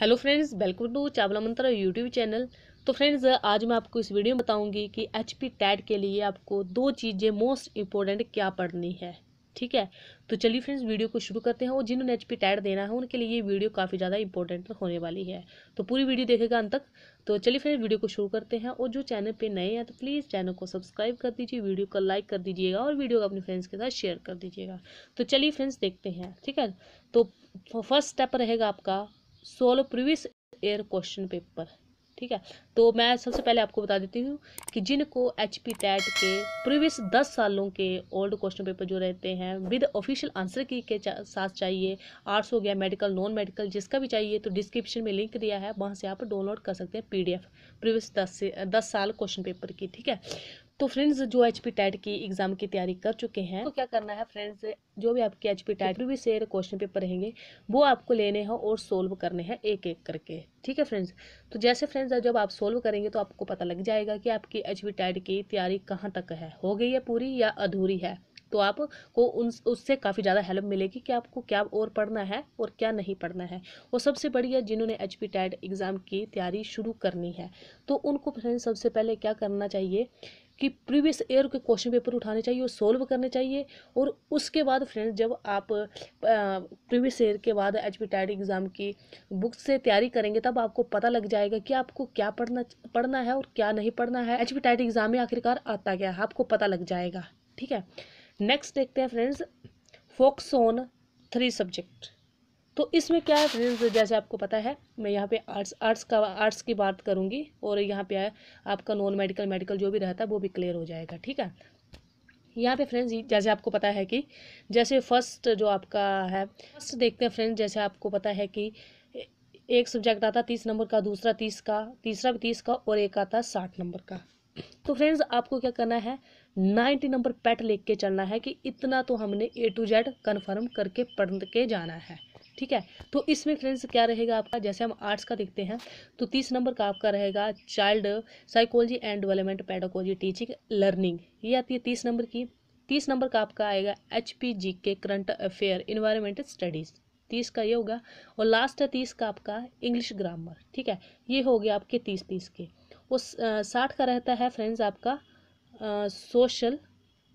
hello friends welcome to Chawla Mantra YouTube channel तो friends आज मैं आपको इस वीडियो में बताऊंगी कि एच पी टैट के लिए आपको दो चीज़ें मोस्ट इंपॉर्टेंट क्या पढ़नी है ठीक है तो चलिए फ्रेंड्स वीडियो को शुरू करते हैं और जिन्होंने एच पी टैट देना है उनके लिए ये वीडियो काफ़ी ज़्यादा इंपॉर्टेंट होने वाली है तो पूरी वीडियो देखेगा अंत तक तो चलिए फ्रेंड्स वीडियो को शुरू करते हैं और जो चैनल पर नए हैं तो प्लीज़ चैनल को सब्सक्राइब कर दीजिए वीडियो को लाइक कर दीजिएगा और वीडियो को अपने फ्रेंड्स के साथ शेयर कर दीजिएगा तो चलिए फ्रेंड्स देखते हैं ठीक है तो फर्स्ट स्टेप रहेगा आपका सोलह प्रीवियस ईयर क्वेश्चन पेपर ठीक है तो मैं सबसे पहले आपको बता देती हूँ कि जिनको एच पी टैट के प्रीवियस दस सालों के ओल्ड क्वेश्चन पेपर जो रहते हैं विद ऑफिशियल आंसर की के साथ चाहिए आर्ट्स हो गया मेडिकल नॉन मेडिकल जिसका भी चाहिए तो डिस्क्रिप्शन में लिंक दिया है वहाँ से आप डाउनलोड कर सकते हैं पीडीएफ प्रीवियस दस से दस साल क्वेश्चन पेपर की ठीक है तो फ्रेंड्स जो एच पी टैट की एग्जाम की तैयारी कर चुके हैं तो क्या करना है फ्रेंड्स जो भी आपके एच पी टैट भी से क्वेश्चन पेपर रहेंगे वो आपको लेने हैं और सोल्व करने हैं एक एक करके ठीक है फ्रेंड्स तो जैसे फ्रेंड्स जब आप सोल्व करेंगे तो आपको पता लग जाएगा कि आपकी एच पी टैट की तैयारी कहाँ तक है हो गई है पूरी या अधूरी है तो आपको उन उससे काफ़ी ज़्यादा हेल्प मिलेगी कि आपको क्या और पढ़ना है और क्या नहीं पढ़ना है और सबसे बड़ी है जिन्होंने एच पी टैट एग्ज़ाम की तैयारी शुरू करनी है तो उनको फ्रेंड्स सबसे पहले क्या करना चाहिए कि प्रीवियस ईयर के क्वेश्चन पेपर उठाने चाहिए और सोल्व करने चाहिए और उसके बाद फ्रेंड्स जब आप प्रीवियस ईयर के बाद एच पी एग्ज़ाम की बुक से तैयारी करेंगे तब आपको पता लग जाएगा कि आपको क्या पढ़ना पढ़ना है और क्या नहीं पढ़ना है एच पी एग्ज़ाम में आखिरकार आता गया है आपको पता लग जाएगा ठीक है नेक्स्ट देखते हैं friends focus on three subject तो इसमें क्या है फ्रेंड्स जैसे आपको पता है मैं यहाँ पे आर्ट्स आर्ट्स का आर्ट्स की बात करूँगी और यहाँ पे आपका नॉन मेडिकल मेडिकल जो भी रहता है वो भी क्लियर हो जाएगा ठीक है यहाँ पे फ्रेंड्स जैसे आपको पता है कि जैसे फर्स्ट जो आपका है फर्स्ट देखते हैं फ्रेंड्स जैसे आपको पता है कि एक सब्जेक्ट आता तीस नंबर का दूसरा तीस का तीसरा भी तीस का और एक आता साठ नंबर का तो फ्रेंड्स आपको क्या करना है नाइन्टी नंबर पैट लेके चलना है कि इतना तो हमने ए टू जेड कन्फर्म करके पढ़ के जाना है ठीक है तो इसमें फ्रेंड्स क्या रहेगा आपका जैसे हम आर्ट्स का देखते हैं तो तीस नंबर का आपका रहेगा child psychology and development pedagogy teaching learning ये आती है तीस नंबर की तीस नंबर का आपका आएगा एच पी जी के करंट अफेयर इन्वायरमेंटल स्टडीज़ तीस का ये होगा और लास्ट है तीस का आपका इंग्लिश ग्रामर ठीक है ये हो गया आपके तीस तीस के और साठ का रहता है फ्रेंड्स आपका सोशल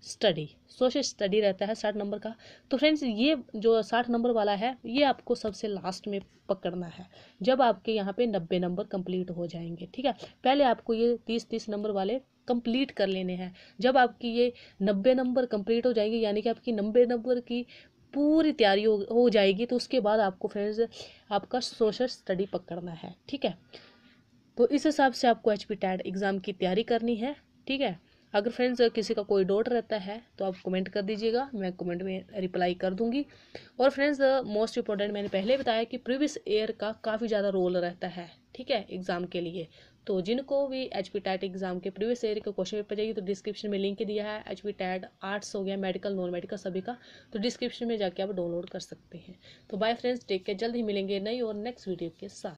स्टडी सोशल स्टडी रहता है साठ नंबर का तो फ्रेंड्स ये जो साठ नंबर वाला है ये आपको सबसे लास्ट में पकड़ना है जब आपके यहाँ पे नब्बे नंबर कंप्लीट हो जाएंगे ठीक है पहले आपको ये तीस तीस नंबर वाले कंप्लीट कर लेने हैं जब आपकी ये नब्बे नंबर कंप्लीट हो जाएंगे यानी कि आपकी नब्बे नंबर की पूरी तैयारी हो, हो जाएगी तो उसके बाद आपको फ्रेंड्स आपका सोशल स्टडी पकड़ना है ठीक है तो इस हिसाब से आपको एच पी एग्ज़ाम की तैयारी करनी है ठीक है अगर फ्रेंड्स किसी का कोई डाउट रहता है तो आप कमेंट कर दीजिएगा मैं कमेंट में रिप्लाई कर दूंगी और फ्रेंड्स मोस्ट इंपॉर्टेंट मैंने पहले बताया कि प्रीवियस ईयर का काफ़ी ज़्यादा रोल रहता है ठीक है एग्ज़ाम के लिए तो जिनको भी एच पी टैट एग्जाम के प्रीवियस ईयर के क्वेश्चन पेपर चाहिए तो डिस्क्रिप्शन में लिंक दिया है एच पी टैट आर्ट्स हो गया मेडिकल नॉन मेडिकल सभी का तो डिस्क्रिप्शन में जाके आप डाउनलोड कर सकते हैं तो बाय फ्रेंड्स टेक केयर जल्द ही मिलेंगे नई और नेक्स्ट वीडियो के साथ